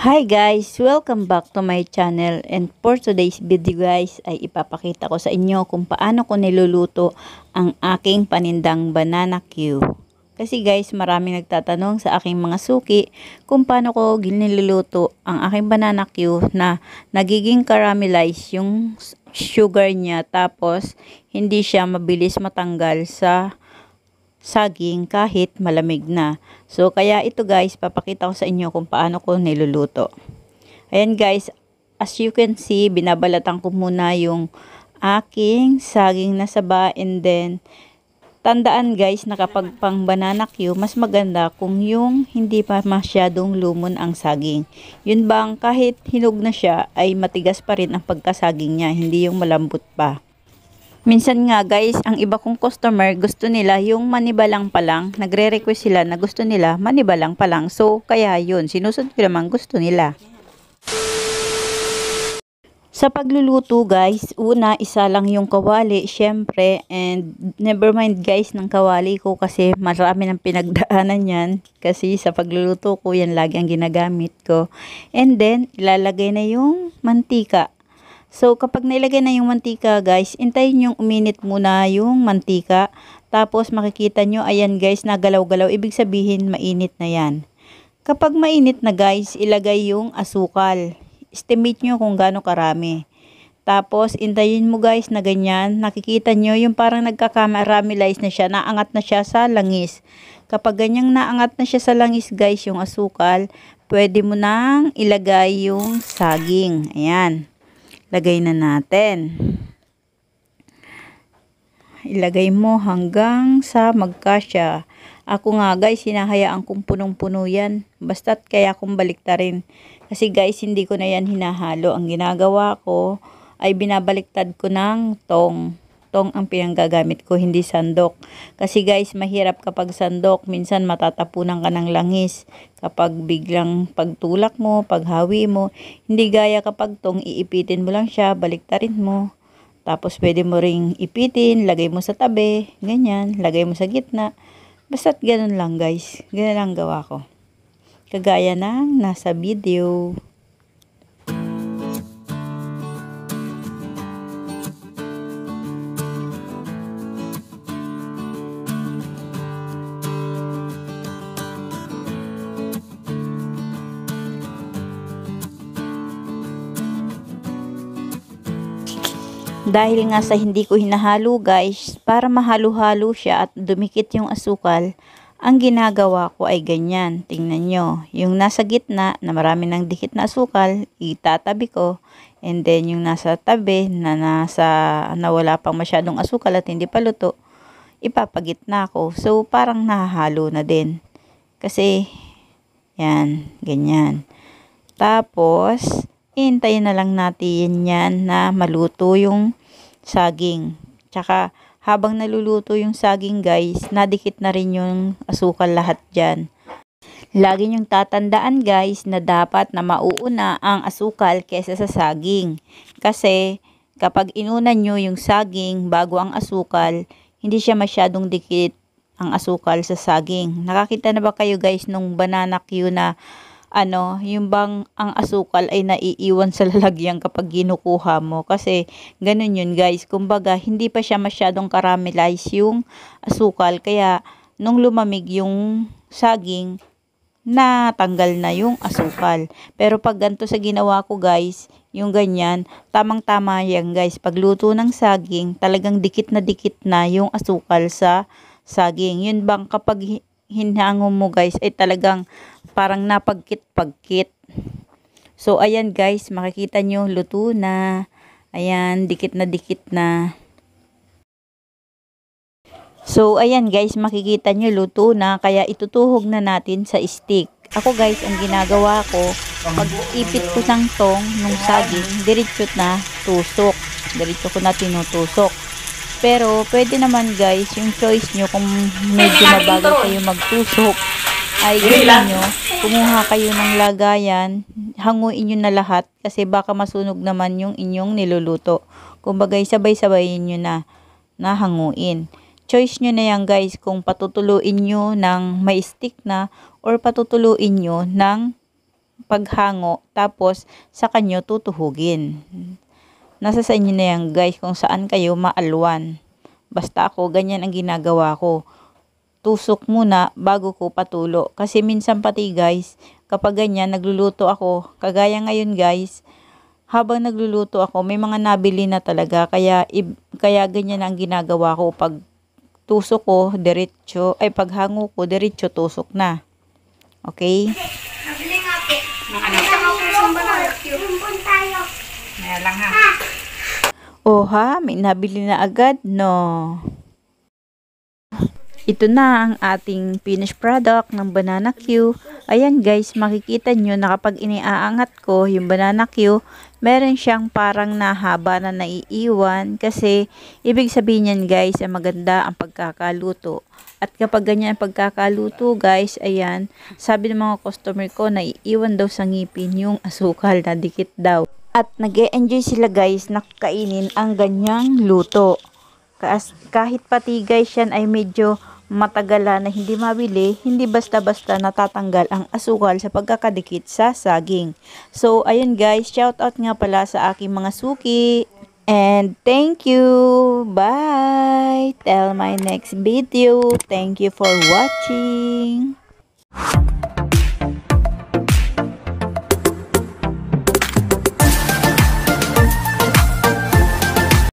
Hi guys! Welcome back to my channel and for today's video guys ay ipapakita ko sa inyo kung paano ko niluluto ang aking panindang banana cue. Kasi guys maraming nagtatanong sa aking mga suki kung paano ko niluluto ang aking banana cue na nagiging caramelize yung sugar niya tapos hindi siya mabilis matanggal sa saging kahit malamig na. So, kaya ito guys, papakita ko sa inyo kung paano ko niluluto. Ayan guys, as you can see, binabalatan ko muna yung aking saging na saba and then tandaan guys na kapag pang banana cue, mas maganda kung yung hindi pa masyadong lumon ang saging. Yun bang kahit hinog na siya ay matigas pa rin ang pagkasaging niya, hindi yung malambot pa. Minsan nga guys, ang iba kong customer gusto nila yung manibalang pa lang. Nagre-request sila na gusto nila manibalang pa lang. So kaya yun, sinusod ko naman gusto nila. Sa pagluluto guys, una isa lang yung kawali syempre and never mind guys ng kawali ko kasi marami ng pinagdaanan yan kasi sa pagluluto ko yan lagi ang ginagamit ko. And then ilalagay na yung mantika So, kapag nilagay na yung mantika, guys, intayin yung uminit muna yung mantika. Tapos, makikita nyo, ayan guys, nagalaw-galaw. Ibig sabihin, mainit na yan. Kapag mainit na guys, ilagay yung asukal. Estimate nyo kung gaano karami. Tapos, intayin mo guys na ganyan. Nakikita nyo, yung parang nagkakamaramize na siya. Naangat na siya sa langis. Kapag ganyang naangat na siya sa langis guys, yung asukal, pwede mo nang ilagay yung saging. Ayan lagay na natin. Ilagay mo hanggang sa magkasya. Ako nga guys, hinahayaan kong punong-puno yan. Basta't kaya kong baliktarin. Kasi guys, hindi ko na yan hinahalo. Ang ginagawa ko ay binabaliktad ko ng tong tong ang pinanggagamit ko, hindi sandok. Kasi guys, mahirap kapag sandok, minsan matatapunan ka ng langis. Kapag biglang pagtulak mo, paghawi mo, hindi gaya kapag tong iipitin mo lang siya, baliktarin mo. Tapos pwede mo ring ipitin, lagay mo sa tabi, ganyan, lagay mo sa gitna. Basta't ganun lang guys, ganun lang gawa ko. Kagaya ng nasa video. Dahil nga sa hindi ko hinahalo guys, para mahalo-halo siya at dumikit yung asukal, ang ginagawa ko ay ganyan. Tingnan nyo, yung nasa gitna na marami ng dikit na asukal, itatabi ko. And then yung nasa tabi na nasa nawala pang masyadong asukal at hindi pa luto, ipapagitna ko. So parang nahahalo na din. Kasi, yan, ganyan. Tapos, hintayin na lang natin yan na maluto yung saging. Tsaka habang naluluto yung saging guys, nadikit na rin yung asukal lahat dyan. Lagi niyong tatandaan guys na dapat na mauuna ang asukal kesa sa saging. Kasi kapag inuna nyo yung saging bago ang asukal, hindi siya masyadong dikit ang asukal sa saging. Nakakita na ba kayo guys nung banana Q na ano, yung bang ang asukal ay naiiwan sa lalagyan kapag ginukuha mo. Kasi, ganun yun guys. Kumbaga, hindi pa siya masyadong caramelize yung asukal. Kaya, nung lumamig yung saging, natanggal na yung asukal. Pero pag ganito sa ginawa ko guys, yung ganyan, tamang-tama yan guys. Pagluto ng saging, talagang dikit na dikit na yung asukal sa saging. Yun bang kapag hinango mo guys ay talagang parang napagkit-pagkit. So, ayan guys, makikita nyo, luto na. Ayan, dikit na dikit na. So, ayan guys, makikita nyo, luto na. Kaya itutuhog na natin sa stick. Ako guys, ang ginagawa ko, pag ipit ko ng tong, nung saging, diretsyo na tusok. Diretsyo ko na tinutusok. Pero, pwede naman guys, yung choice nyo kung medyo mabagal kayo magtusok, ay gawin nyo, kumuha kayo ng lagayan, hanguin nyo na lahat kasi baka masunog naman yung inyong niluluto. Kumbaga, sabay-sabayin nyo na, na hanguin. Choice nyo na yan guys kung patutuluin nyo ng may stick na or patutuluin nyo ng paghango tapos sa kanyo tutuhugin. Nasa sa inyo na yan guys kung saan kayo maalwan. Basta ako, ganyan ang ginagawa ko. Tusok muna bago ko patulo. Kasi minsan pati guys, kapag ganyan nagluluto ako, kagaya ngayon guys, habang nagluluto ako, may mga nabili na talaga. Kaya, kaya ganyan ang ginagawa ko. Pag tusok ko, diretso, ay pag hango ko, diretso tusok na. Okay? Nabili nga po. Nakasama po sa barbecue. Pumpun tayo. Maya lang ha. Oha, ha, may nabili na agad, no? Ito na ang ating finished product ng banana queue. Ayan guys, makikita nyo na kapag iniaangat ko yung banana queue, meron siyang parang nahaba na naiiwan kasi ibig sabihin yan guys, ang maganda ang pagkakaluto. At kapag ganyan ang pagkakaluto guys, ayan, sabi ng mga customer ko, naiiwan daw sa ngipin yung asukal na dikit daw. At nag -e enjoy sila guys na ang ganyang luto. Kahit pati guys yan ay medyo matagalan na hindi mabili, hindi basta-basta natatanggal ang asukal sa pagkakadikit sa saging. So, ayun guys, shout out nga pala sa aking mga suki. And thank you. Bye. Till my next video. Thank you for watching.